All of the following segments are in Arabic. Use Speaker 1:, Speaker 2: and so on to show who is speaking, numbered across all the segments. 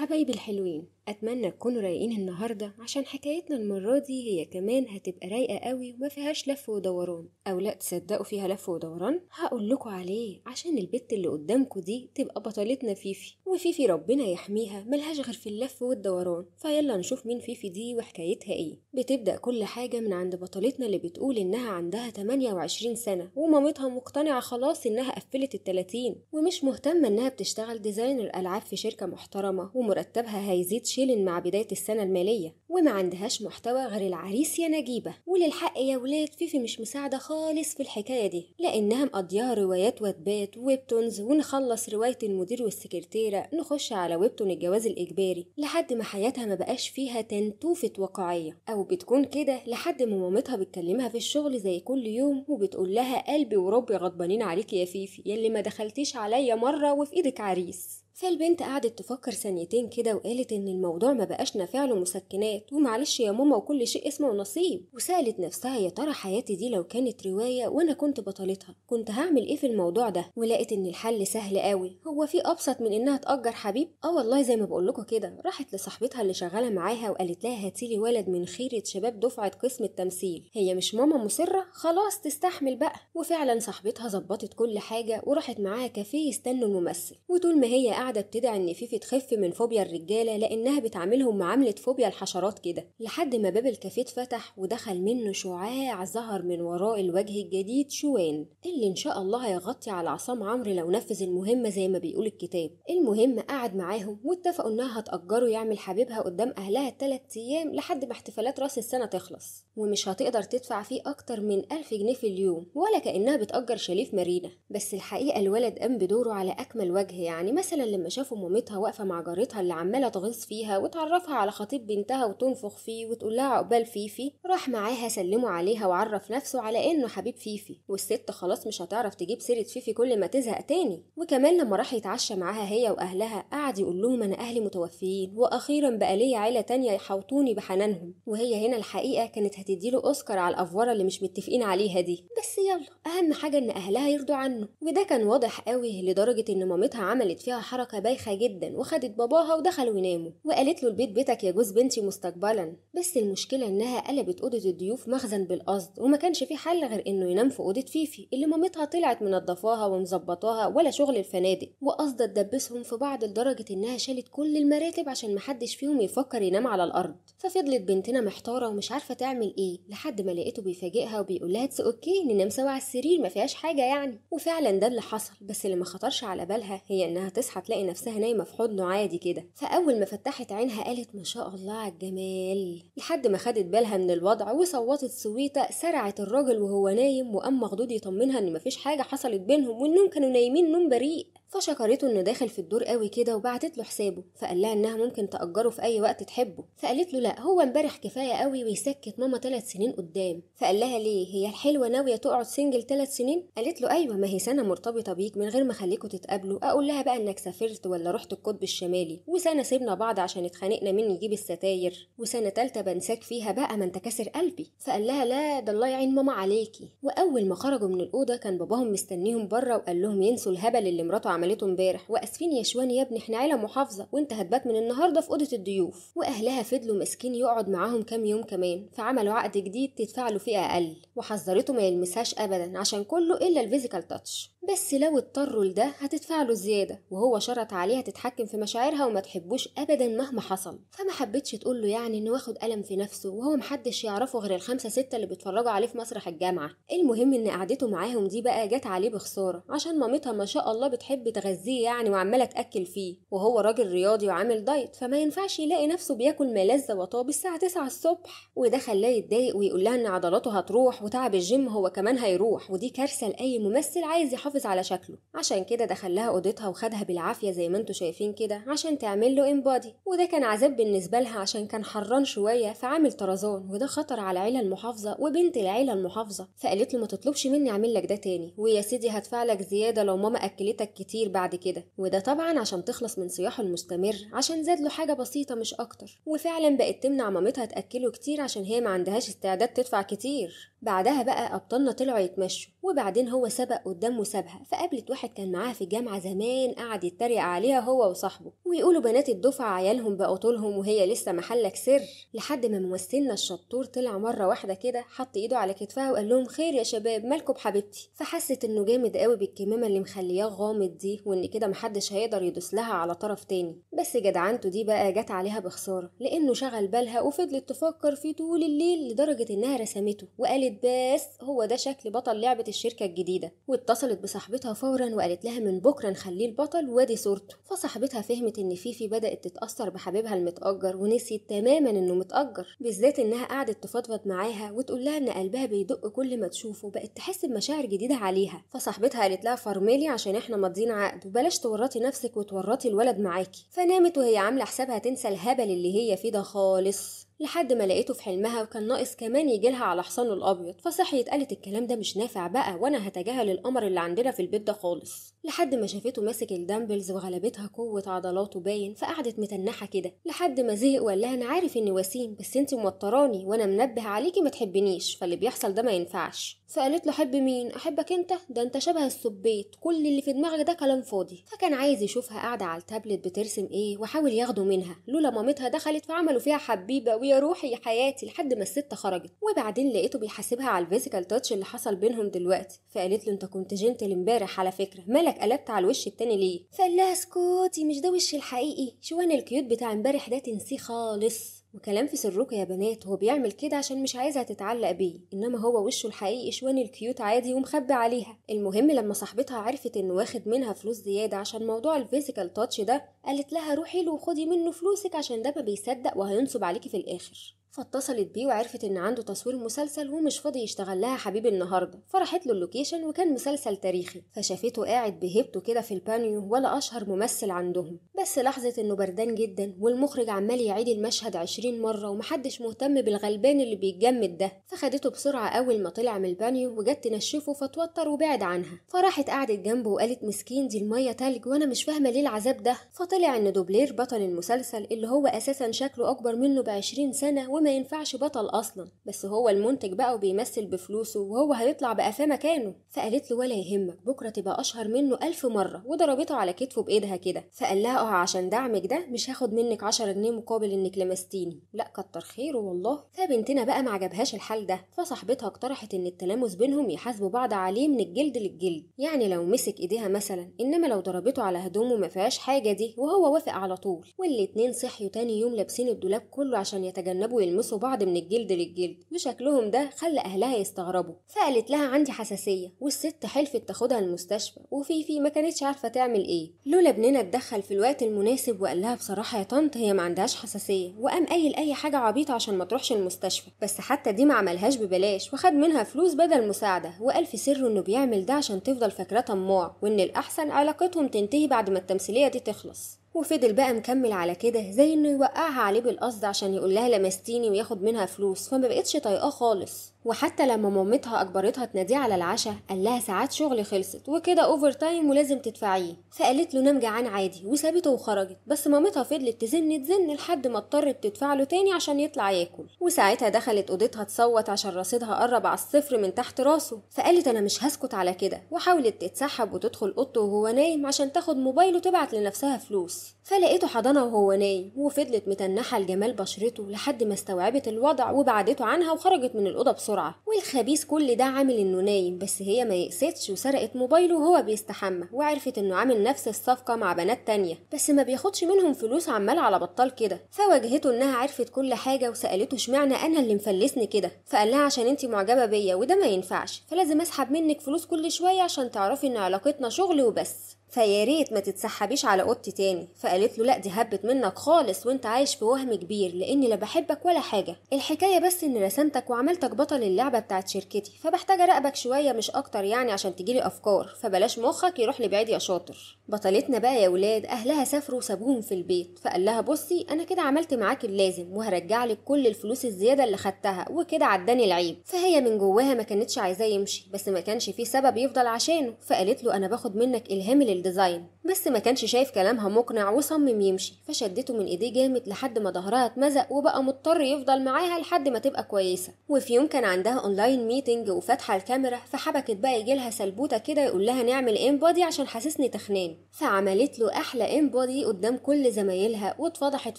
Speaker 1: حبايبي الحلوين اتمنى تكونوا رايقين النهارده عشان حكايتنا المره دي هي كمان هتبقى رايقه قوي وما فيهاش لف ودوران او لا تصدقوا فيها لف ودوران هقول لكم عليه عشان البت اللي قدامكم دي تبقى بطلتنا فيفي وفيفي ربنا يحميها ملهاش غير في اللف والدوران فيلا نشوف مين فيفي دي وحكايتها ايه بتبدأ كل حاجة من عند بطلتنا اللي بتقول انها عندها 28 سنة ومامتها مقتنعة خلاص انها قفلت ال 30 ومش مهتمة انها بتشتغل ديزاينر العاب في شركة محترمة ومرتبها هيزيد شيلن مع بداية السنة المالية وما عندهاش محتوى غير العريس يا نجيبة وللحق يا ولاد فيفي مش مساعدة خالص في الحكاية دي لانها مقضيها روايات واتبات ويبتونز ونخلص رواية المدير والسكرتيرة نخش على ويبتون الجواز الإجباري لحد ما حياتها ما بقاش فيها تنتوفة واقعية أو بتكون كده لحد ما مامتها بتكلمها في الشغل زي كل يوم وبتقول لها قلبي وربي غضبانين عليك يا فيفي يلي ما دخلتيش عليا مرة وفي إيدك عريس فالبنت قعدت تفكر ثانيتين كده وقالت إن الموضوع ما بقاش نافع له مسكنات ومعلش يا ماما وكل شيء اسمه نصيب وسألت نفسها يا ترى حياتي دي لو كانت رواية وأنا كنت بطلتها كنت هعمل إيه في الموضوع ده ولقيت إن الحل سهل قوي هو في أبسط من إنها تأجر حبيب آه والله زي ما بقول لكم كده راحت لصاحبتها اللي شغالة معاها وقالت لها هاتيلي ولد من خيرة شباب دفعة قسم التمثيل هي مش ماما مصرة خلاص تستحمل بقى وفعلا صاحبتها ظبطت كل حاجة وراحت معاها كافيه يستنوا الممثل وطول ما هي قاعدة بتدعي إن فيفي تخف من فوبيا الرجالة لأنها بتعاملهم معاملة فوبيا الحشرات كده لحد ما باب الكافيه اتفتح ودخل منه شعاع ظهر من وراء الوجه الجديد شوان اللي إن شاء الله هيغطي على عصام عمرو لو نفذ المهمة زي ما بيقول الكتاب المهم قعد معاهم واتفقوا إنها هتأجره يعمل حبيبها قدام أهلها التلات أيام لحد ما احتفالات راس السنة تخلص ومش هتقدر تدفع فيه أكتر من ألف جنيه في اليوم ولا كأنها بتأجر شاليه في مارينا بس الحقيقة الولد قام بدوره على أكمل وجه يعني مثلا لما شافوا مامتها واقفة مع جارتها اللي عمالة تغيظ فيها وتعرفها على خطيب بنتها وتنفخ فيه وتقول لها عقبال فيفي راح معاها سلموا عليها وعرف نفسه على إنه حبيب فيفي والست خلاص مش هتعرف تجيب سيرة فيفي كل ما تزهق تاني وكمان لما راح يتعشى معاها هي وأهلها قعد يقول لهم أنا أهلي متوفيين وأخيرا بقى ليا عيلة تانية يحوطوني بحنانهم وهي هنا الحقيقة كانت هتديله أوسكار على الأفورة اللي مش متفقين عليها دي بس يلا أهم حاجة إن أهلها يرضوا عنه وده كان واضح قوي لدرجة إن مامتها عملت فيها حركة حركة بايخة جدا وخدت باباها ودخلوا يناموا وقالت له البيت بيتك يا جوز بنتي مستقبلا بس المشكلة إنها قلبت أوضة الضيوف مخزن بالقصد وما كانش في حل غير إنه ينام في أوضة فيفي اللي مامتها طلعت منضفاها ومظبطاها ولا شغل الفنادق وقصدت تدبسهم في بعض لدرجة إنها شالت كل المراتب عشان محدش فيهم يفكر ينام على الأرض ففضلت بنتنا محتارة ومش عارفة تعمل إيه لحد ما لقيته بيفاجئها وبيقول لها أوكي ننام سوا على السرير ما فيهاش حاجة يعني وفعلا ده اللي حصل بس اللي ما خطرش على بالها هي إنها تصحى هتلاقي نفسها نايمه في حضنه عادي كده فاول ما فتحت عينها قالت ما شاء الله على الجمال لحد ما خدت بالها من الوضع وصوتت سويته سرعت الراجل وهو نايم وقام مخدود يطمنها ان مفيش حاجه حصلت بينهم وانهم كانوا نايمين نوم بريء فشكرته انه داخل في الدور قوي كده وبعتت له حسابه فقال لها انها ممكن تاجره في اي وقت تحبه فقالت له لا هو امبارح كفايه قوي ويسكت ماما ثلاث سنين قدام فقال لها ليه هي الحلوه ناويه تقعد سنجل ثلاث سنين قالت له ايوه ما هي سنه مرتبطه بيك من غير ما اخليكوا تتقابلوا اقول لها بقى انك سافرت ولا رحت القطب الشمالي وسنه سيبنا بعض عشان اتخانقنا مين يجيب الستاير وسنه ثالثه بنساك فيها بقى ما انت كاسر قلبي فقال لها لا ده الله يعين ماما عليكي واول ما خرجوا من الاوضه كان باباهم مستنيهم بره وقال لهم ينسوا الهبل اللي مراته عملته امبارح واسفين يا شوان يا ابني احنا عيله محافظه وانت هتبات من النهارده في اوضه الضيوف واهلها فضلوا مسكين يقعد معاهم كام يوم كمان فعملوا عقد جديد تدفع له فيه اقل وحذرته ما يلمسهاش ابدا عشان كله الا الفيزيكال تاتش بس لو اضطروا لده هتدفع له زياده وهو شرط عليها تتحكم في مشاعرها وما تحبوش ابدا مهما حصل فما حبتش تقول له يعني انه واخد الم في نفسه وهو محدش يعرفه غير الخمسه سته اللي بيتفرجوا عليه في مسرح الجامعه المهم ان قعدته معاهم دي بقى جت عليه بخساره عشان مامتها ما شاء الله بتحب بتغذيه يعني وعماله تاكل فيه وهو راجل رياضي وعامل دايت فما ينفعش يلاقي نفسه بياكل ملذ وطاب الساعه 9 الصبح وده خلاه يتضايق ويقول لها ان عضلاته هتروح وتعب الجيم هو كمان هيروح ودي كارثه لاي ممثل عايز يحافظ على شكله عشان كده دخل لها اوضتها وخدها بالعافيه زي ما انتم شايفين كده عشان تعمل له امبادي وده كان عذاب بالنسبه لها عشان كان حران شويه فعامل طرزان وده خطر على العيله المحافظه وبنت العيله المحافظه فقالت له ما تطلبش مني اعمل لك ده تاني ويا سيدي هدفع لك زياده لو ماما اكلتك كتير كتير بعد كده وده طبعا عشان تخلص من صياحه المستمر عشان زاد له حاجة بسيطة مش أكتر وفعلا بقت تمنع مامتها تأكله كتير عشان هي ما عندهاش استعداد تدفع كتير بعدها بقى أبطالنا طلعوا يتمشوا وبعدين هو سبق قدامه سابها فقابلت واحد كان معاها في الجامعة زمان قعد يتريق عليها هو وصاحبه ويقولوا بنات الدفعة عيالهم بقوا طولهم وهي لسه محلك سر لحد ما ممثلنا الشطور طلع مرة واحدة كده حط إيده على كتفها وقال لهم خير يا شباب مالكم بحبيبتي فحست إنه جامد قوي بالكمامة اللي مخلياه غامض دي وان كده محدش هيقدر يدوس لها على طرف تاني بس جدعنته دي بقى جت عليها بخساره لانه شغل بالها وفضلت تفكر في طول الليل لدرجه انها رسمته وقالت بس هو ده شكل بطل لعبه الشركه الجديده واتصلت بصاحبتها فورا وقالت لها من بكره نخليه البطل وادي صورته فصاحبتها فهمت ان فيفي بدات تتاثر بحبيبها المتاجر ونسيت تماما انه متاجر بالذات انها قعدت تفضفض معاها وتقول لها ان قلبها بيدق كل ما تشوفه بقت تحس بمشاعر جديده عليها فصاحبتها قالت لها فرملي عشان احنا وعاملين عقد وبلاش تورطي نفسك وتورطي الولد معاكي فنامت وهي عامله حسابها تنسى الهبل اللي هي فيه ده خالص لحد ما لقيته في حلمها وكان ناقص كمان يجيلها على حصانه الابيض فصحيت قالت الكلام ده مش نافع بقى وانا هتجاهل القمر اللي عندنا في البيت ده خالص لحد ما شافته ماسك الدمبلز وغلبتها قوه عضلاته باين فقعدت متنحه كده لحد ما زهق وقال لها انا عارف اني وسيم بس انت موتراني وانا منبه عليكي ما تحبنيش فاللي بيحصل ده ما ينفعش فقالت له حب مين احبك انت ده انت شبه السبيت كل اللي في دماغك ده كلام فاضي فكان عايز يشوفها قاعده على التابلت بترسم ايه وحاول ياخده منها لولا مامتها دخلت فعملوا فيها حبيبه يا روحي يا حياتي لحد ما الست خرجت وبعدين لقيته بيحاسبها على الفيزيكال تاتش اللي حصل بينهم دلوقتي فقالت له انت كنت جنتل امبارح على فكره مالك قلبت على الوش التاني ليه فقال لها اسكتي مش ده وشي الحقيقي شوان الكيوت بتاع امبارح ده تنسيه خالص وكلام في سركو يا بنات هو بيعمل كده عشان مش عايزها تتعلق بيه انما هو وشه الحقيقي شوان الكيوت عادي ومخبي عليها المهم لما صاحبتها عرفت انه واخد منها فلوس زياده عشان موضوع الفيزيكال تاتش ده قالت لها روحي له وخدي منه فلوسك عشان ده ما بيصدق وهينصب عليكي في الاخر فاتصلت بيه وعرفت ان عنده تصوير مسلسل ومش فاضي يشتغل لها حبيب النهارده فراحت له اللوكيشن وكان مسلسل تاريخي فشافته قاعد بهيبته كده في البانيو ولا اشهر ممثل عندهم بس لاحظت انه بردان جدا والمخرج عمال يعيد المشهد عشرين مره ومحدش مهتم بالغلبان اللي بيتجمد ده فخدته بسرعه اول ما طلع من البانيو وجت تنشفه فتوتر وبعد عنها فراحت قعدت جنبه وقالت مسكين دي الميه تلج وانا مش فاهمه ليه العذاب ده فطلع ان دوبلير بطل المسلسل اللي هو اساسا شكله اكبر منه ب سنه ما ينفعش بطل اصلا بس هو المنتج بقى وبيمثل بفلوسه وهو هيطلع بقفاه مكانه فقالت له ولا يهمك بكره تبقى اشهر منه ألف مره وضربته على كتفه بايدها كده فقال لها اه عشان دعمك ده مش هاخد منك 10 جنيه مقابل انك لمستيني لا كتر خيره والله فبنتنا بقى ما عجبهاش الحال ده فصاحبتها اقترحت ان التلامس بينهم يحاسبوا بعض عليه من الجلد للجلد يعني لو مسك ايديها مثلا انما لو ضربته على هدومه ما فيهاش حاجه دي وهو وافق على طول والاتنين صحيوا تاني يوم لابسين الدولاب كله عشان يتجنبوا يلمسوا بعض من الجلد للجلد وشكلهم ده خلى أهلها يستغربوا فقالت لها عندي حساسية والست حلفت تاخدها المستشفى وفيفي ما كانتش عارفة تعمل إيه لولا ابننا اتدخل في الوقت المناسب وقال لها بصراحة يا طنط هي ما عندهاش حساسية وقام قايل أي حاجة عبيطة عشان ما تروحش المستشفى بس حتى دي ما عملهاش ببلاش وخد منها فلوس بدل مساعدة وقال في سره إنه بيعمل ده عشان تفضل فاكراه طماع وإن الأحسن علاقتهم تنتهي بعد ما التمثيلية دي تخلص وفضل بقى مكمل على كده زي انه يوقعها عليه بالقصد عشان يقول لها لمستيني وياخد منها فلوس فما بقتش طايقاه خالص وحتى لما مامتها أجبرتها تناديه على العشاء قال لها ساعات شغل خلصت وكده أوفر تايم ولازم تدفعيه فقالت له نام جعان عادي وسابته وخرجت بس مامتها فضلت تزن تزن لحد ما اضطرت تدفع له تاني عشان يطلع ياكل وساعتها دخلت أوضتها تصوت عشان رصيدها قرب على الصفر من تحت راسه فقالت أنا مش هسكت على كده وحاولت تتسحب وتدخل أوضته وهو نايم عشان تاخد موبايله تبعت لنفسها فلوس فلقيته حضنها وهو نايم وفضلت متنحة لجمال بشرته لحد ما استوعبت الوضع وبعدته عنها وخرجت من الأوضة بسرعة والخبيث كل ده عامل إنه نايم بس هي ما يقصدش وسرقت موبايله وهو بيستحمى وعرفت إنه عامل نفس الصفقة مع بنات تانية بس ما بياخدش منهم فلوس عمال على بطال كده فواجهته إنها عرفت كل حاجة وسألته اشمعنى أنا اللي مفلسني كده فقال لها عشان أنت معجبة بيا وده ما ينفعش فلازم أسحب منك فلوس كل شوية عشان تعرفي إن علاقتنا شغل وبس فيا ريت ما تتسحبيش على اوضتي تاني فقالت له لا دي هبت منك خالص وانت عايش في وهم كبير لاني لا بحبك ولا حاجه الحكايه بس ان رسمتك وعملتك بطل اللعبه بتاعت شركتي فبحتاج اراقبك شويه مش اكتر يعني عشان تجيلي افكار فبلاش مخك يروح لبعيد يا شاطر بطلتنا بقى يا ولاد اهلها سافروا وسابوهم في البيت فقال لها بصي انا كده عملت معاك اللازم وهرجع لك كل الفلوس الزياده اللي خدتها وكده عداني العيب فهي من جواها ما كانتش عايزاه يمشي بس ما كانش فيه سبب يفضل عشانه فقالت له انا باخد منك الهام design. بس ما كانش شايف كلامها مقنع وصمم يمشي فشدته من ايديه جامد لحد ما ظهرها اتمزق وبقى مضطر يفضل معاها لحد ما تبقى كويسه وفي يوم كان عندها اونلاين ميتنج وفاتحه الكاميرا فحبكت بقى يجيلها سلبوته كده يقول لها نعمل ام بودي عشان حاسسني تخنان فعملت له احلى ام بودي قدام كل زمايلها واتفضحت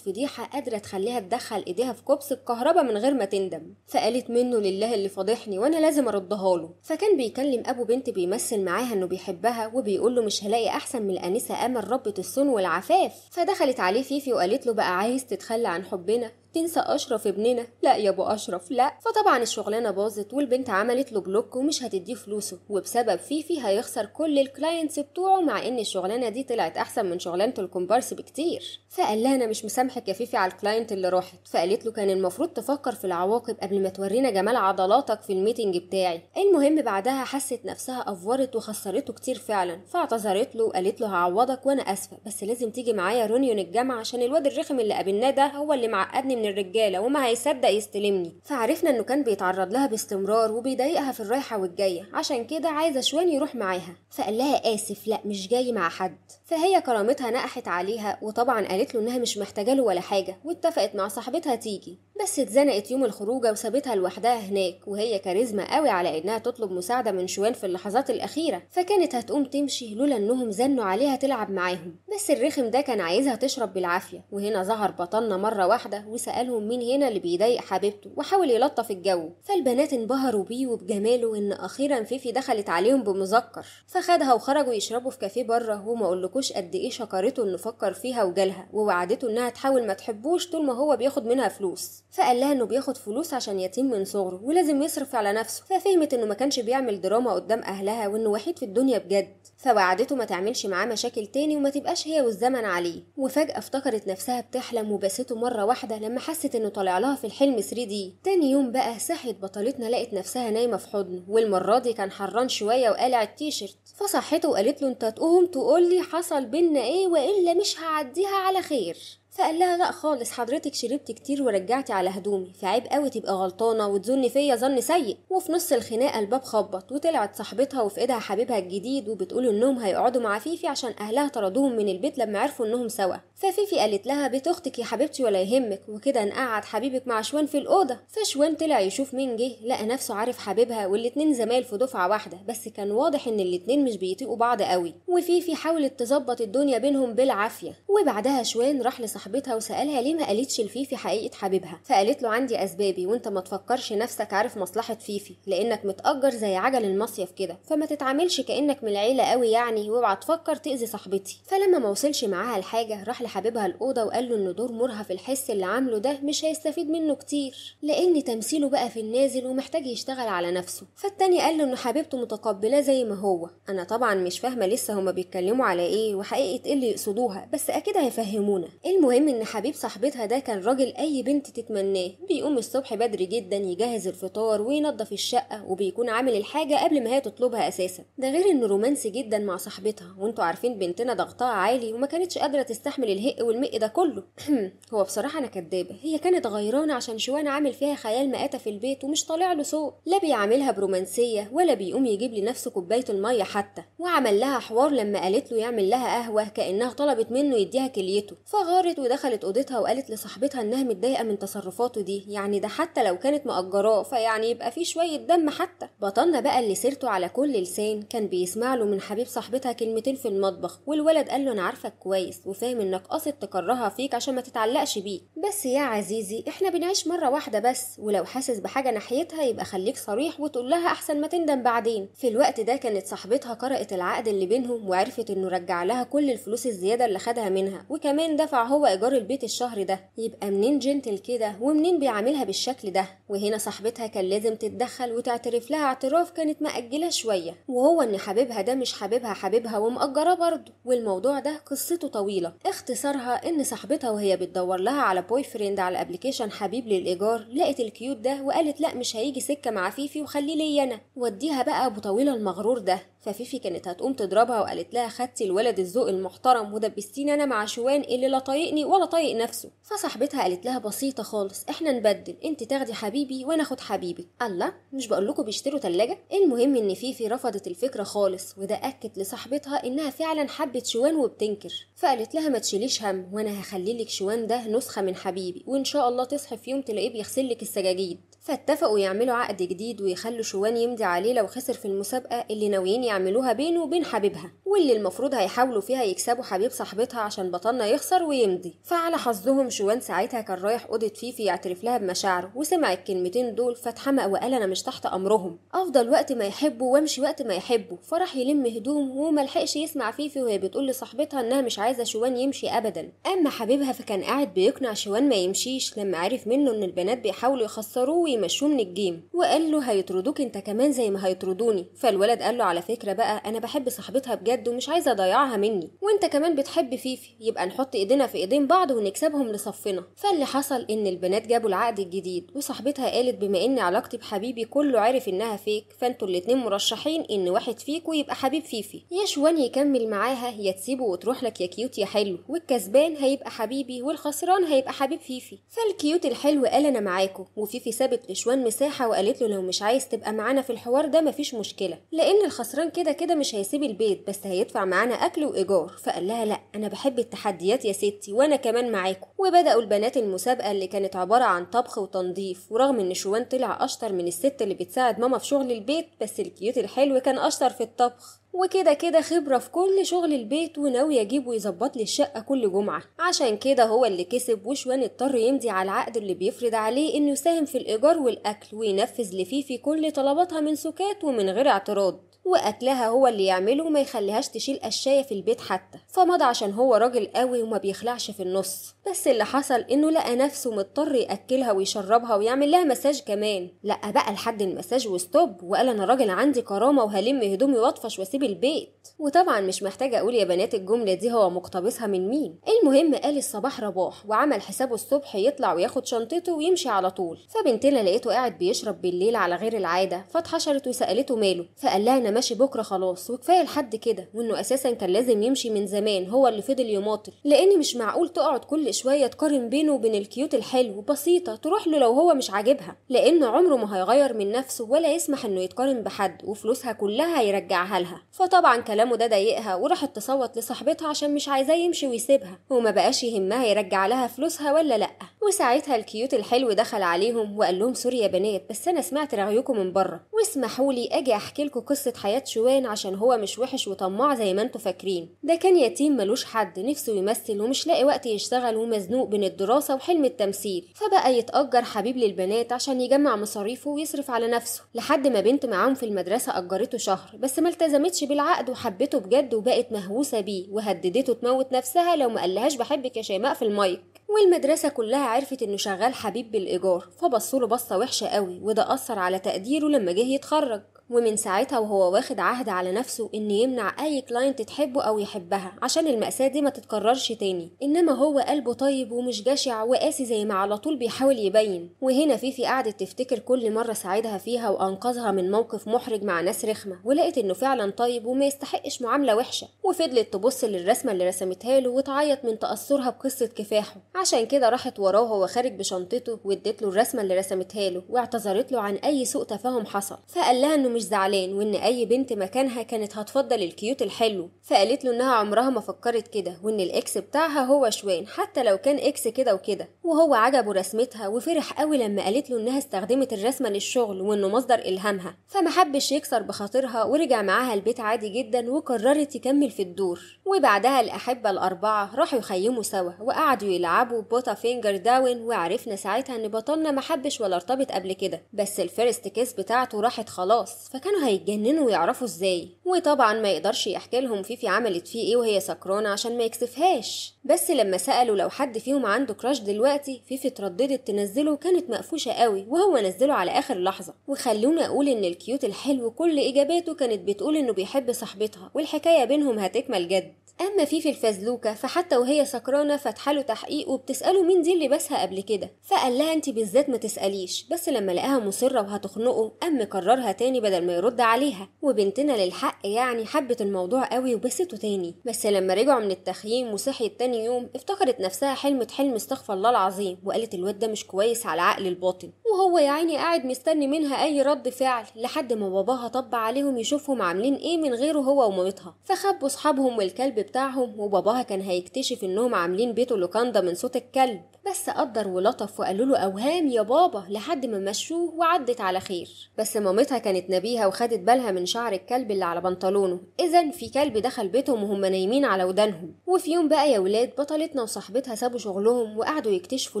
Speaker 1: فضيحه قادره تخليها تدخل ايديها في كوبس الكهرباء من غير ما تندم فقالت منه لله اللي فضحني وانا لازم اردها له فكان بيكلم ابو بنت بيمثل معاها انه بيحبها وبيقول له مش هلاقي احسن من الأنسة أمل ربة الصون والعفاف فدخلت عليه فيفي وقالت له بقى عايز تتخلى عن حبنا تنسى اشرف ابننا لا يا ابو اشرف لا فطبعا الشغلانه باظت والبنت عملت له بلوك ومش هتديه فلوسه وبسبب فيفي هيخسر كل الكلاينتس بتوعه مع ان الشغلانه دي طلعت احسن من شغلانه الكومبارس بكتير فقال لها انا مش مسامحك يا فيفي على الكلاينت اللي راحت فقالت له كان المفروض تفكر في العواقب قبل ما تورينا جمال عضلاتك في الميتنج بتاعي المهم بعدها حست نفسها افورت وخسرته كتير فعلا فاعتذرت له وقالت له هعوضك وانا اسفه بس لازم تيجي معايا رونيون الجامعه عشان الواد الرخم اللي قابلناه ده هو اللي معقدني من الرجالة وما هيصدق يستلمني فعرفنا انه كان بيتعرض لها باستمرار وبيضايقها في الرايحة والجاية عشان كده عايزة شوان يروح معاها فقال لها آسف لا مش جاي مع حد فهي كرامتها نقحت عليها وطبعا قالت له انها مش محتاجة له ولا حاجة واتفقت مع صاحبتها تيجي بس اتزنقت يوم الخروجه وسابتها لوحدها هناك وهي كاريزما قوي على انها تطلب مساعده من شوان في اللحظات الاخيره فكانت هتقوم تمشي لولا انهم زنوا عليها تلعب معاهم بس الرخم ده كان عايزها تشرب بالعافيه وهنا ظهر بطلنا مره واحده وسالهم مين هنا اللي بيضايق حبيبته وحاول يلطف الجو فالبنات انبهروا بيه وبجماله وان اخيرا فيفي دخلت عليهم بمذكر فخدها وخرجوا يشربوا في كافيه بره وما اقولكوش قد ايه شكرته انه فكر فيها وجالها ووعدته انها تحاول ما تحبوش طول ما هو بياخد منها فلوس فقال لها انه بياخد فلوس عشان يتيم من صغره ولازم يصرف على نفسه ففهمت انه ما كانش بيعمل دراما قدام اهلها وانه وحيد في الدنيا بجد فوعدته ما تعملش معاه مشاكل تاني وما تبقاش هي والزمن عليه وفجاه افتكرت نفسها بتحلم وباسته مره واحده لما حست انه طالع لها في الحلم 3 دي تاني يوم بقى صحيت بطلتنا لقت نفسها نايمه في حضنه والمره دي كان حران شويه وقالع التيشيرت فصحته وقالت له انت تقوم تقول لي حصل بينا ايه والا مش هعديها على خير فقال لها لا خالص حضرتك شربت كتير ورجعتي على هدومي فعيب قوي تبقى غلطانه وتظني فيا ظن سيء وفي نص الخناقه الباب خبط وطلعت صاحبتها وفي ايدها حبيبها الجديد وبتقول انهم هيقعدوا مع فيفي عشان اهلها طردوهم من البيت لما عرفوا انهم سوا ففيفي قالت لها بيت اختك يا حبيبتي ولا يهمك وكده نقعد حبيبك مع شوان في الاوضه فشوان طلع يشوف مين جه لقى نفسه عارف حبيبها والاتنين زمايل في دفعه واحده بس كان واضح ان الاتنين مش بيطيقوا بعض قوي وفيفي حاولت تظبط الدنيا بينهم بالعافيه وبعدها شوان راح لصاحبتها صاحبتها وسالها ليه ما قالتش لفيفي حقيقه حبيبها فقالت له عندي اسبابي وانت ما تفكرش نفسك عارف مصلحه فيفي لانك متاجر زي عجل المصيف كده فما تتعاملش كانك من العيله قوي يعني واوعى تفكر تاذي صاحبتي فلما ما وصلش معاها لحاجه راح لحبيبها الاوضه وقال له ان دور مرهف الحس اللي عامله ده مش هيستفيد منه كتير لان تمثيله بقى في النازل ومحتاج يشتغل على نفسه فالتاني قال له ان حبيبته متقبلاه زي ما هو انا طبعا مش فاهمه لسه هما بيتكلموا على ايه وحقيقه ايه اللي يقصدوها بس اكيد هيفهمونا المهم المهم ان حبيب صاحبتها ده كان راجل اي بنت تتمناه بيقوم الصبح بدري جدا يجهز الفطار وينظف الشقه وبيكون عامل الحاجه قبل ما هي تطلبها اساسا ده غير انه رومانسي جدا مع صاحبتها وانتوا عارفين بنتنا ضغطها عالي وما كانتش قادره تستحمل الهق والمق ده كله هو بصراحه انا كدابه هي كانت غيرانه عشان شوان عامل فيها خيال مآتة في البيت ومش طالع له صوت لا بيعاملها برومانسيه ولا بيقوم يجيب لنفسه كوبايه الميه حتى وعمل لها حوار لما قالت له يعمل لها قهوه كانها طلبت منه يديها كليته فغارت ودخلت اوضتها وقالت لصاحبتها انها متضايقه من تصرفاته دي يعني ده حتى لو كانت مأجراه فيعني يبقى في شويه دم حتى بطلنا بقى اللي سيرته على كل لسان كان بيسمع له من حبيب صاحبتها كلمتين في المطبخ والولد قال له انا عارفك كويس وفاهم انك قاصد تكرهها فيك عشان ما تتعلقش بيك بس يا عزيزي احنا بنعيش مره واحده بس ولو حاسس بحاجه ناحيتها يبقى خليك صريح وتقول لها احسن ما تندم بعدين في الوقت ده كانت صاحبتها قرأت العقد اللي بينهم وعرفت انه رجع لها كل الفلوس الزياده اللي خدها منها وكمان دفع هو ايجار البيت الشهر ده يبقى منين جنتل كده ومنين بيعاملها بالشكل ده وهنا صاحبتها كان لازم تتدخل وتعترف لها اعتراف كانت مأجلة شوية وهو ان حبيبها ده مش حبيبها حبيبها ومأجرة برضه والموضوع ده قصته طويلة اختصارها ان صاحبتها وهي بتدور لها على بوي فريند على الابلكيشن حبيب للإيجار لقت الكيوت ده وقالت لا مش هيجي سكة مع فيفي وخليه لي أنا وديها بقى أبو طويلة المغرور ده ففيفي كانت هتقوم تضربها وقالت لها خدتي الولد الذوق المحترم ودبستيني انا مع شوان اللي لا طايقني ولا طايق نفسه فصاحبتها قالت لها بسيطه خالص احنا نبدل انت تاخدي حبيبي وانا اخد حبيبك الله مش بقول لكم بيشتروا تلاجة المهم ان فيفي رفضت الفكره خالص وده اكد لصاحبتها انها فعلا حبت شوان وبتنكر فقالت لها ما تشيليش هم وانا هخليلك شوان ده نسخه من حبيبي وان شاء الله تصحي في يوم تلاقيه بيغسل لك السجاجيد فاتفقوا يعملوا عقد جديد ويخلوا شوان يمضي عليه لو خسر في المسابقة اللي ناويين يعملوها بينه وبين حبيبها واللي المفروض هيحاولوا فيها يكسبوا حبيب صاحبتها عشان بطلنا يخسر ويمضي فعلى حظهم شوان ساعتها كان رايح أوضة فيفي يعترف لها بمشاعره وسمع الكلمتين دول فاتحمق وقال أنا مش تحت أمرهم أفضل وقت ما يحبوا وامشي وقت ما يحبوا فراح يلم هدوم وملحقش يسمع فيفي وهي بتقول لصاحبتها إنها مش عايزة شوان يمشي أبدا أما حبيبها فكان قاعد بيقنع شوان ما يمشيش لما عرف منه إن البنات بيحاولوا يخسروه يمشوه من الجيم وقال له هيطردوك انت كمان زي ما هيطردوني فالولد قال له على فكره بقى انا بحب صاحبتها بجد ومش عايزه اضيعها مني وانت كمان بتحب فيفي يبقى نحط ايدينا في ايدين بعض ونكسبهم لصفنا فاللي حصل ان البنات جابوا العقد الجديد وصاحبتها قالت بما ان علاقتي بحبيبي كله عارف انها فيك فانتوا الاتنين مرشحين ان واحد فيكوا يبقى حبيب فيفي يا شوان يكمل معاها يا تسيبه وتروح لك يا كيوت يا حلو والكسبان هيبقى حبيبي والخسران هيبقى حبيب فيفي فالكيوت الحلو قال انا معاكم وفيفي سابت سابت لشوان مساحة وقالت له لو مش عايز تبقى معانا في الحوار ده مفيش مشكلة لأن الخسران كده كده مش هيسيب البيت بس هيدفع معانا أكل وإيجار فقال لها لأ أنا بحب التحديات يا ستي وأنا كمان معاكم وبدأوا البنات المسابقة اللي كانت عبارة عن طبخ وتنظيف ورغم إن شوان طلع أشطر من الست اللي بتساعد ماما في شغل البيت بس الكيوت الحلو كان أشطر في الطبخ وكده كده خبرة في كل شغل البيت وناوي يجيب ويظبط لي الشقة كل جمعة عشان كده هو اللي كسب وشوان اضطر يمضي على العقد اللي بيفرض عليه انه يساهم في الايجار والاكل وينفذ لفيفي كل طلباتها من سكات ومن غير اعتراض واكلها هو اللي يعمله وما يخليهاش تشيل قشايه في البيت حتى فمضى عشان هو راجل قوي وما بيخلعش في النص بس اللي حصل انه لقى نفسه مضطر ياكلها ويشربها ويعمل لها مساج كمان لا بقى لحد المساج وستوب وقال انا راجل عندي كرامه وهلم هدومي واطفش واسيب البيت وطبعا مش محتاجه اقول يا بنات الجمله دي هو مقتبسها من مين المهم قال الصباح رباح وعمل حسابه الصبح يطلع وياخد شنطته ويمشي على طول فبنتنا لقيته قاعد بيشرب بالليل على غير العاده فاتحشرت وسالته ماله فقال لها ماشي بكره خلاص وكفايه لحد كده وانه اساسا كان لازم يمشي من زمان هو اللي فضل يماطل لان مش معقول تقعد كل شويه تقارن بينه وبين الكيوت الحلو بسيطه تروح له لو هو مش عاجبها لان عمره ما هيغير من نفسه ولا يسمح انه يتقارن بحد وفلوسها كلها هيرجعها لها فطبعا كلامه ده ضايقها وراحت تصوت لصاحبتها عشان مش عايزاه يمشي ويسيبها وما بقاش يهمها يرجع لها فلوسها ولا لا وساعتها الكيوت الحلو دخل عليهم وقال لهم سوري يا بنات بس انا سمعت رغيكم من بره واسمحوا لي اجي احكي لكم قصه حياة شوان عشان هو مش وحش وطماع زي ما انتوا فاكرين ده كان يتيم ملوش حد نفسه يمثل ومش لاقي وقت يشتغل ومزنوق بين الدراسة وحلم التمثيل فبقى يتأجر حبيب للبنات عشان يجمع مصاريفه ويصرف على نفسه لحد ما بنت معاهم في المدرسة أجرته شهر بس ما التزمتش بالعقد وحبته بجد وبقت مهووسة بيه وهددته تموت نفسها لو ما قالهاش بحبك يا شيماء في المايك والمدرسة كلها عرفت إنه شغال حبيب بالإيجار فبصوا له بصة وحشة قوي وده أثر على تقديره لما جه يتخرج ومن ساعتها وهو واخد عهد على نفسه ان يمنع اي كلاينت تحبه او يحبها عشان المأساة دي ما تتكررش تاني انما هو قلبه طيب ومش جشع وقاسي زي ما على طول بيحاول يبين وهنا فيفي قعدت تفتكر كل مرة ساعدها فيها وانقذها من موقف محرج مع ناس رخمة ولقت انه فعلا طيب وما يستحقش معاملة وحشة وفضلت تبص للرسمة اللي رسمتها له وتعيط من تأثرها بقصة كفاحه عشان كده راحت وراه وهو خارج بشنطته وادت له الرسمة اللي رسمتها له واعتذرت له عن اي سوء تفاهم حصل فقال لها انه مش مش زعلان وان اي بنت مكانها كانت هتفضل الكيوت الحلو فقالت له انها عمرها ما فكرت كده وان الاكس بتاعها هو شوان حتى لو كان اكس كده وكده وهو عجبه رسمتها وفرح قوي لما قالت له انها استخدمت الرسمه للشغل وانه مصدر الهامها فمحبش يكسر بخاطرها ورجع معاها البيت عادي جدا وقررت تكمل في الدور وبعدها الاحبه الاربعه راحوا يخيموا سوا وقعدوا يلعبوا بوتا فينجر داون وعرفنا ساعتها ان بطلنا محبش ولا ارتبط قبل كده بس الفيرست كيس بتاعته راحت خلاص فكانوا هيتجننوا ويعرفوا ازاي وطبعا ما يقدرش يحكي لهم فيفي عملت فيه ايه وهي سكرانه عشان ما يكسفهاش بس لما سالوا لو حد فيهم عنده كراش دلوقتي فيفي اترددت تنزله وكانت مقفوشه قوي وهو نزله على اخر لحظه وخلوني اقول ان الكيوت الحلو كل اجاباته كانت بتقول انه بيحب صاحبتها والحكايه بينهم هتكمل جد أما فيفي الفزلوكة فحتى وهي سكرانة فاتحة له تحقيق وبتسأله مين دي اللي بسها قبل كده فقال لها انت بالذات ما تسأليش بس لما لقاها مصرة وهتخنقه قام كررها تاني بدل ما يرد عليها وبنتنا للحق يعني حبت الموضوع قوي وبسته تاني بس لما رجعوا من التخييم وصحيت تاني يوم افتكرت نفسها حلمت حلم استغفر الله العظيم وقالت الواد ده مش كويس على عقل الباطن وهو يا عيني قاعد مستني منها اي رد فعل لحد ما باباها طب عليهم يشوفهم عاملين ايه من غيره هو ومامتها فخبوا اصحابهم والكلب بتاعهم وباباها كان هيكتشف انهم عاملين بيته لوكاندا من صوت الكلب بس قدر ولطف وقالوا له اوهام يا بابا لحد ما مشوه وعدت على خير بس مامتها كانت نبيهه وخدت بالها من شعر الكلب اللي على بنطلونه اذا في كلب دخل بيتهم وهم نايمين على ودانهم وفي يوم بقى يا ولاد بطلتنا وصاحبتها سابوا شغلهم وقعدوا يكتشفوا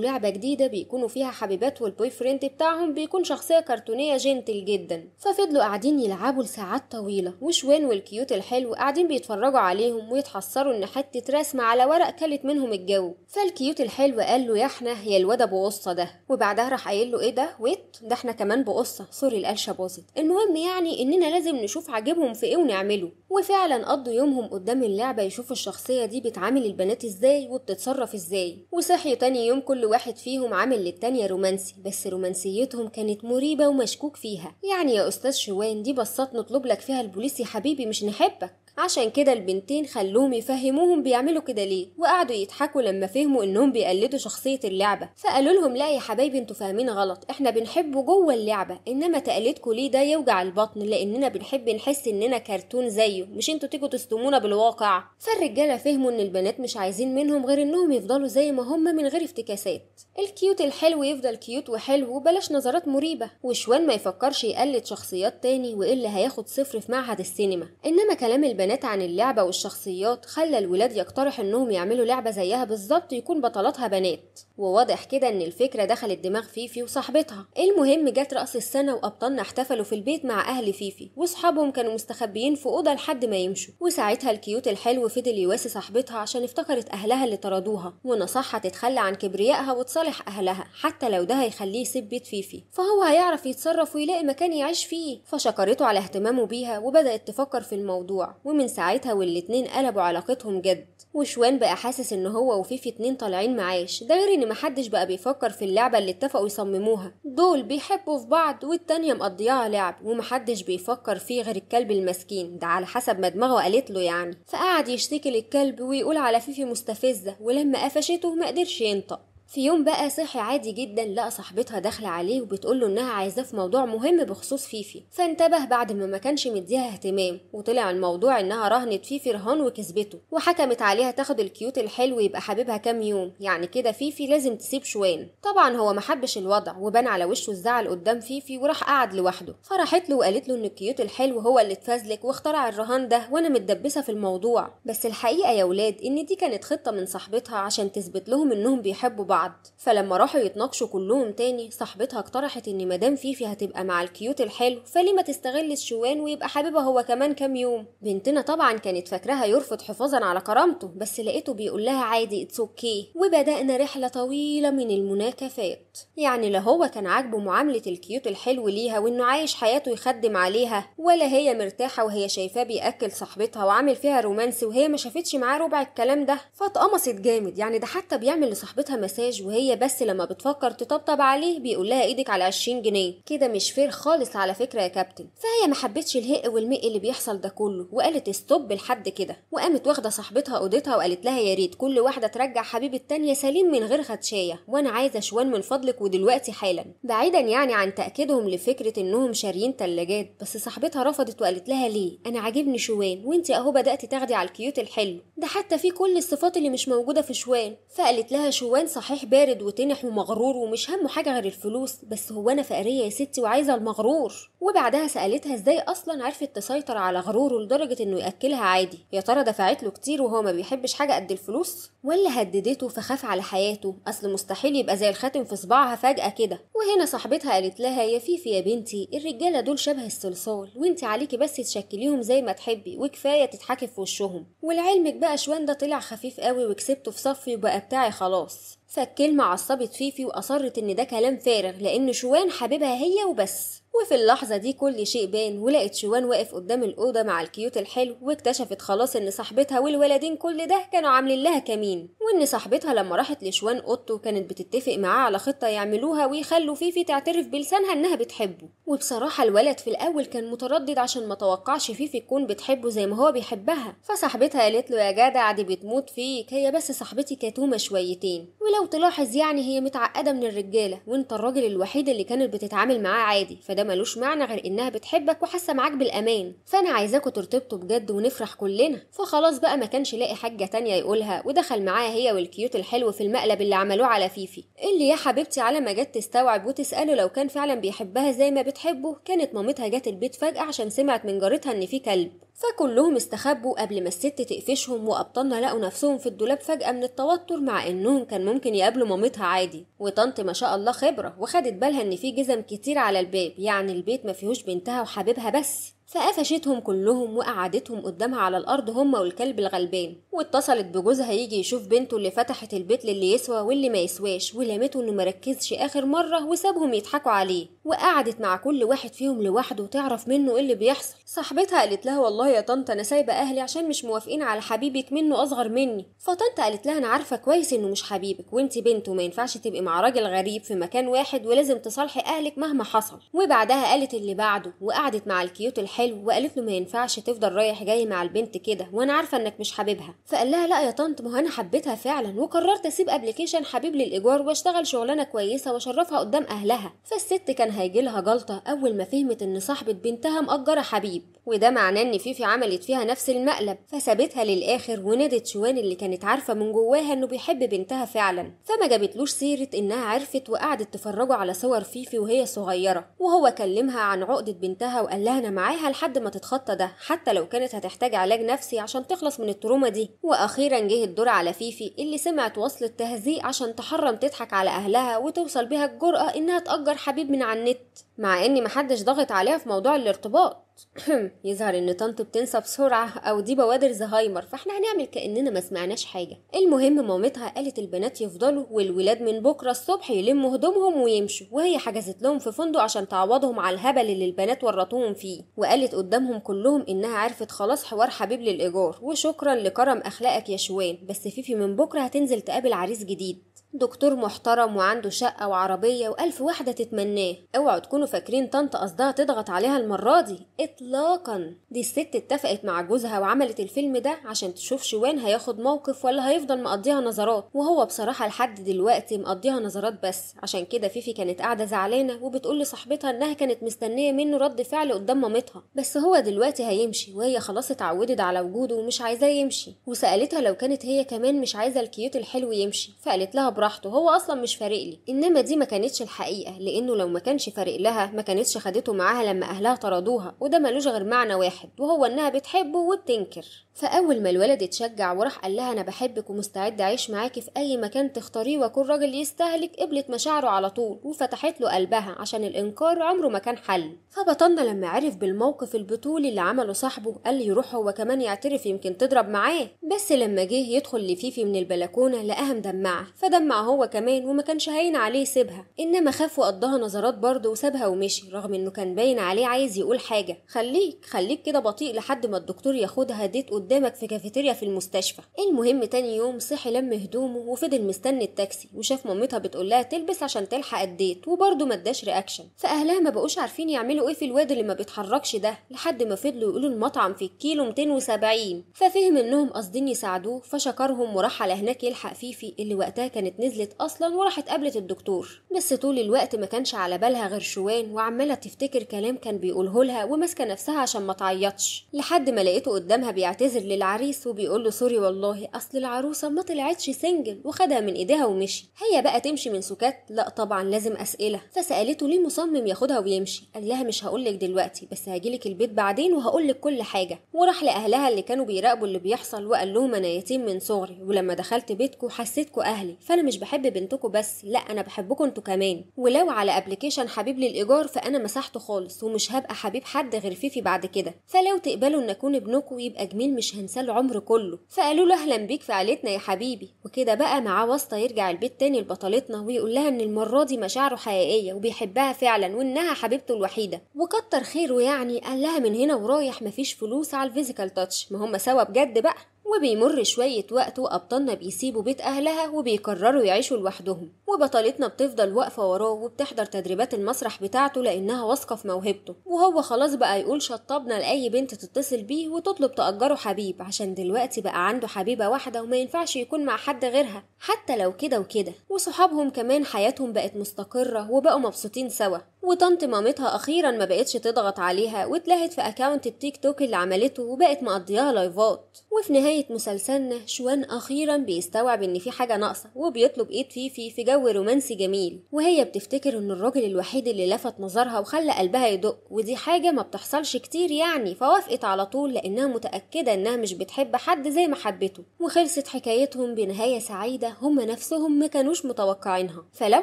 Speaker 1: لعبه جديده بيكونوا فيها حبيبات والبوي فريند بتاعهم بيكون شخصيه كرتونيه جنتل جدا ففضلوا قاعدين يلعبوا لساعات طويله وشوان والكيوت الحلو قاعدين بيتفرجوا عليهم ويتحركوا اتحسروا إن حتة رسمة على ورق كلت منهم الجو فالكيوت الحلو قال له يا احنا يا الواد أبو قصة ده وبعدها راح قايل له إيه ده ويت ده احنا كمان بقصة سوري القلشة باظت المهم يعني إننا لازم نشوف عاجبهم في إيه ونعمله وفعلا قضوا يومهم قدام اللعبة يشوفوا الشخصية دي بتعامل البنات إزاي وبتتصرف إزاي وصحيوا تاني يوم كل واحد فيهم عامل للتانية رومانسي بس رومانسيتهم كانت مريبة ومشكوك فيها يعني يا أستاذ شوان دي بصات نطلب لك فيها البوليس يا حبيبي مش نحبك عشان كده البنتين خلوهم يفهموهم بيعملوا كده ليه وقعدوا يضحكوا لما فهموا انهم بيقلدوا شخصيه اللعبه فقالوا لهم لا يا حبايبي انتوا فاهمين غلط احنا بنحبه جوه اللعبه انما تقليدكم ليه ده يوجع البطن لاننا بنحب نحس اننا كرتون زيه مش انتوا تيجوا تصدمونا بالواقع فالرجاله فهموا ان البنات مش عايزين منهم غير انهم يفضلوا زي ما هم من غير افتكاسات الكيوت الحلو يفضل كيوت وحلو وبلاش نظرات مريبه وشوان ما يفكرش يقلد شخصيات تاني والا هياخد صفر في معهد السينما انما كلام البنات البنات عن اللعبة والشخصيات خلى الولاد يقترح انهم يعملوا لعبة زيها بالظبط يكون بطلاتها بنات وواضح كده ان الفكره دخلت دماغ فيفي وصاحبتها المهم جت راس السنه وابطالنا احتفلوا في البيت مع اهل فيفي واصحابهم كانوا مستخبيين في اوضه لحد ما يمشوا وساعتها الكيوت الحلو فضل يواسي صاحبتها عشان افتكرت اهلها اللي طردوها ونصحها تتخلى عن كبريائها وتصالح اهلها حتى لو ده هيخليه يسيب بيت فيفي فهو هيعرف يتصرف ويلاقي مكان يعيش فيه فشكرته على اهتمامه بيها وبدات تفكر في الموضوع ومن ساعتها والاتنين قلبوا علاقتهم جد وشوان بقى حاسس ان هو وفيفي اتنين طالعين معاش ده غير ان محدش بقى بيفكر في اللعبة اللي اتفقوا يصمموها دول بيحبوا في بعض والتانية مقضياها لعب ومحدش بيفكر فيه غير الكلب المسكين ده على حسب ما دماغه قالت له يعني فقعد يشتكي للكلب ويقول على فيفي مستفزة ولما قفشته مقدرش ينطق في يوم بقى صحي عادي جدا لقى صاحبتها داخله عليه وبتقوله انها عايزاه في موضوع مهم بخصوص فيفي فانتبه بعد ما ما كانش مديها اهتمام وطلع الموضوع انها رهنت فيفي رهان وكسبته وحكمت عليها تاخد الكيوت الحلو يبقى حبيبها كام يوم يعني كده فيفي لازم تسيب شوان طبعا هو ما حبش الوضع وبان على وشه الزعل قدام فيفي وراح قعد لوحده فرحت له وقالت له ان الكيوت الحلو هو اللي اتفازلك واخترع الرهان ده وانا متدبسه في الموضوع بس الحقيقه يا ولاد ان دي كانت خطه من صاحبتها عشان تثبت لهم انهم بيحبوا بعض بعد فلما راحوا يتناقشوا كلهم تاني صاحبتها اقترحت ان مدام فيفي هتبقى مع الكيوت الحلو فليه ما تستغل الشوان ويبقى حبيبها هو كمان كام يوم بنتنا طبعا كانت فاكراها يرفض حفاظا على كرامته بس لقيته بيقول لها عادي اتس اوكي وبدانا رحله طويله من المناكفات يعني لا هو كان عاجبه معامله الكيوت الحلو ليها وانه عايش حياته يخدم عليها ولا هي مرتاحه وهي شايفاه بياكل صاحبتها وعامل فيها رومانسي وهي ما شافتش معاه ربع الكلام ده فاتقمصت جامد يعني ده حتى بيعمل لصاحبتها مساء المساج وهي بس لما بتفكر تطبطب عليه بيقول لها ايدك على 20 جنيه كده مش فير خالص على فكره يا كابتن فهي ما حبتش الهق والمق اللي بيحصل ده كله وقالت ستوب لحد كده وقامت واخده صاحبتها اوضتها وقالت لها يا ريت كل واحده ترجع حبيب التانيه سليم من غير خدشايه وانا عايزه شوان من فضلك ودلوقتي حالا بعيدا يعني عن تاكيدهم لفكره انهم شاريين تلاجات بس صاحبتها رفضت وقالت لها ليه انا عاجبني شوان وانت اهو بداتي تاخدي على الكيوت الحلو ده حتى فيه كل الصفات اللي مش موجوده في شوان فقالت لها شوان صاحب صحيح بارد وتنح ومغرور ومش همه حاجة غير الفلوس بس هو أنا فقرية يا ستي وعايزة المغرور وبعدها سألتها إزاي أصلا عرفت تسيطر على غروره لدرجة إنه يأكلها عادي يا ترى دفعت له كتير وهو ما بيحبش حاجة قد الفلوس ولا هددته فخاف على حياته أصل مستحيل يبقى زي الخاتم في صباعها فجأة كده وهنا صاحبتها قالت لها يا فيفي يا بنتي الرجالة دول شبه الصلصال وانت عليكي بس تشكليهم زي ما تحبي وكفاية تضحكي في وشهم ولعلمك بقى شوان ده طلع خفيف قوي وكسبته في صفي وبقى بتاعي خلاص فالكلمة عصبت فيفي وأصرت إن ده كلام فارغ لأن شوان حبيبها هي وبس وفي اللحظة دي كل شيء بان ولقت شوان واقف قدام الأوضة مع الكيوت الحلو واكتشفت خلاص إن صاحبتها والولدين كل ده كانوا عاملين لها كمين وإن صاحبتها لما راحت لشوان أوضته كانت بتتفق معاه على خطة يعملوها ويخلوا فيفي تعترف بلسانها إنها بتحبه وبصراحة الولد في الأول كان متردد عشان ما توقعش فيفي تكون بتحبه زي ما هو بيحبها فصاحبتها قالت له يا جدع دي بتموت فيك هي بس صاحبتي كتومة شويتين ولو تلاحظ يعني هي متعقدة من الرجالة وإنت الراجل الوحيد اللي كانت بتتعامل معاه عادي فده ده ملوش معنى غير انها بتحبك وحاسه معاك بالامان فانا عايزاكوا ترتبطوا بجد ونفرح كلنا فخلاص بقى ما كانش لاقي حاجه تانية يقولها ودخل معاها هي والكيوت الحلو في المقلب اللي عملوه على فيفي اللي يا حبيبتي على ما جت تستوعب وتساله لو كان فعلا بيحبها زي ما بتحبه كانت مامتها جت البيت فجاه عشان سمعت من جارتها ان في كلب فكلهم استخبوا قبل ما الست تقفشهم وأبطالنا لقوا نفسهم في الدولاب فجأة من التوتر مع إنهم كان ممكن يقابلوا مامتها عادي وطنط ما شاء الله خبرة وخدت بالها إن في جزم كتير على الباب يعني البيت ما فيهوش بنتها وحبيبها بس فقفشتهم كلهم وقعدتهم قدامها على الأرض هما والكلب الغلبان واتصلت بجوزها يجي يشوف بنته اللي فتحت البيت للي يسوى واللي ما يسواش ولمته إنه مركزش آخر مرة وسابهم يضحكوا عليه وقعدت مع كل واحد فيهم لوحده تعرف منه إيه اللي بيحصل صاحبتها قالت لها والله يا طنطا أنا سايبة أهلي عشان مش موافقين على حبيبك منه أصغر مني فطنطا قالت لها أنا عارفة كويس إنه مش حبيبك وأنت بنته ما ينفعش تبقي مع راجل غريب في مكان واحد ولازم تصالحي أهلك مهما حصل وبعدها قالت اللي بعده وقعدت مع الكيوت الحلو حلو وقالت له ما ينفعش تفضل رايح جاي مع البنت كده وانا عارفه انك مش حبيبها فقال لها لا يا طنط ما انا حبيتها فعلا وقررت اسيب ابلكيشن حبيب للايجار واشتغل شغلانه كويسه واشرفها قدام اهلها فالست كان هيجي لها جلطه اول ما فهمت ان صاحبه بنتها مأجره حبيب وده معناه ان فيفي عملت فيها نفس المقلب فسابتها للاخر ونادت شوان اللي كانت عارفه من جواها انه بيحب بنتها فعلا فما جابتلوش سيره انها عرفت وقعدت تفرجه على صور فيفي وهي صغيره وهو كلمها عن عقده بنتها وقال لها انا معاها لحد ما تتخطى ده حتى لو كانت هتحتاج علاج نفسي عشان تخلص من التروما دي واخيرا جه الدور على فيفي اللي سمعت وصل التهزيق عشان تحرم تضحك على اهلها وتوصل بيها الجرأه انها تأجر حبيب من على النت مع ان محدش ضغط عليها في موضوع الارتباط يظهر ان طنط بتنسى بسرعه او دي بوادر زهايمر فاحنا هنعمل كاننا ما سمعناش حاجه المهم مامتها قالت البنات يفضلوا والولاد من بكره الصبح يلموا هدومهم ويمشوا وهي حجزت لهم في فندق عشان تعوضهم على الهبل اللي البنات ورطوهم فيه وقالت قدامهم كلهم انها عرفت خلاص حوار حبيب للايجار وشكرا لكرم اخلاقك يا شوان بس فيفي من بكره هتنزل تقابل عريس جديد دكتور محترم وعنده شقة وعربية وألف واحدة تتمناه اوعوا تكونوا فاكرين طنط قصدها تضغط عليها المرة دي اطلاقا دي الست اتفقت مع جوزها وعملت الفيلم ده عشان تشوف شوان هياخد موقف ولا هيفضل مقضيها نظرات وهو بصراحه لحد دلوقتي مقضيها نظرات بس عشان كده فيفي كانت قاعده زعلانه وبتقول لصاحبتها انها كانت مستنيه منه رد فعل قدام مامتها بس هو دلوقتي هيمشي وهي خلاص اتعودت على وجوده ومش عايزاه يمشي وسالتها لو كانت هي كمان مش عايزه الكيوت الحلو يمشي فقالت لها براحته هو اصلا مش فارق لي انما دي ما كانتش الحقيقه لانه لو ما كانش فارق لها ما كانتش خدته معاها لما اهلها طردوها وده ملوش غير معنى واحد وهو انها بتحبه وبتنكر فأول ما الولد اتشجع وراح قال لها أنا بحبك ومستعد أعيش معاكي في أي مكان تختاريه وأكون راجل يستهلك قبلت مشاعره على طول وفتحت له قلبها عشان الإنكار عمره ما كان حل فبطلنا لما عرف بالموقف البطولي اللي عمله صاحبه قال لي يروح هو كمان يعترف يمكن تضرب معاه بس لما جه يدخل لفيفي من البلكونة لقاها مدمعة فدمع هو كمان وما كانش هين عليه يسيبها إنما خاف وقضاها نظرات برضه وسابها ومشي رغم إنه كان باين عليه عايز يقول حاجة خليك خليك كده بطيء لحد ما الدكتور ياخدها ديت قدامك في كافيتيريا في المستشفى المهم تاني يوم صحي لم هدومه وفضل مستني التاكسي وشاف مامتها بتقولها تلبس عشان تلحق الديت وبرضه ما اداش رياكشن فاهلها ما بقوش عارفين يعملوا ايه في الواد اللي ما بيتحركش ده لحد ما فضلوا يقولوا المطعم في الكيلو 270 ففهم انهم قاصدين يساعدوه فشكرهم وراح على هناك يلحق فيفي اللي وقتها كانت نزلت اصلا وراحت قابلت الدكتور بس طول الوقت ما كانش على بالها غير شوان وعماله تفتكر كلام كان بيقوله لها وماسكه نفسها عشان ما تعيطش لحد ما لقيته قدامها بيعتذر بيعتذر للعريس وبيقول له سوري والله اصل العروسه ما طلعتش سنجل وخدها من ايديها ومشي هي بقى تمشي من سكات لا طبعا لازم اسئله فسالته ليه مصمم ياخدها ويمشي قال لها مش هقول لك دلوقتي بس هاجيلك البيت بعدين وهقول لك كل حاجه وراح لاهلها اللي كانوا بيراقبوا اللي بيحصل وقال لهم انا يتيم من صغري ولما دخلت بيتكم حسيتكم اهلي فانا مش بحب بنتكم بس لا انا بحبكم انتوا كمان ولو على ابلكيشن حبيب للايجار فانا مسحته خالص ومش هبقى حبيب حد غير فيفي بعد كده فلو تقبلوا ان اكون ابنكم يبقى جميل مش هنساه العمر كله فقالوا له اهلا بيك في عيلتنا يا حبيبي وكده بقى معاه واسطه يرجع البيت تاني لبطلتنا ويقول لها ان المره دي مشاعره حقيقيه وبيحبها فعلا وانها حبيبته الوحيده وكتر خيره يعني قال لها من هنا ورايح مفيش فلوس على الفيزيكال تاتش ما هم سوا بجد بقى وبيمر شوية وقت وأبطالنا بيسيبوا بيت أهلها وبيقرروا يعيشوا لوحدهم وبطلتنا بتفضل واقفة وراه وبتحضر تدريبات المسرح بتاعته لأنها واثقة في موهبته وهو خلاص بقى يقول شطبنا لأي بنت تتصل بيه وتطلب تأجره حبيب عشان دلوقتي بقى عنده حبيبة واحدة وما ينفعش يكون مع حد غيرها حتى لو كده وكده وصحابهم كمان حياتهم بقت مستقرة وبقوا مبسوطين سوا وطنط مامتها أخيرا ما بقتش تضغط عليها واتلهت في أكاونت التيك توك اللي عملته وبقت مقضياها لايفات وفي نهاية نهاية مسلسلنا شوان أخيرا بيستوعب إن في حاجة ناقصة وبيطلب إيد فيفي في جو رومانسي جميل وهي بتفتكر إن الراجل الوحيد اللي لفت نظرها وخلى قلبها يدق ودي حاجة ما بتحصلش كتير يعني فوافقت على طول لأنها متأكدة إنها مش بتحب حد زي ما حبته وخلصت حكايتهم بنهاية سعيدة هما نفسهم ما كانوش متوقعينها فلو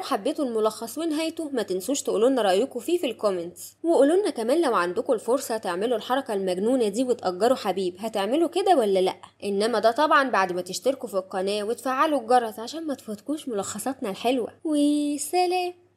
Speaker 1: حبيتوا الملخص ونهايته ما تنسوش تقولولنا رأيكم فيه في الكومنتس وقولولنا كمان لو عندكم الفرصة تعملوا الحركة المجنونة دي وتأجروا حبيب هتعملوا كده ولا لأ انما ده طبعا بعد ما تشتركوا في القناه وتفعلوا الجرس عشان ما تفوتكوش ملخصاتنا الحلوه وسلام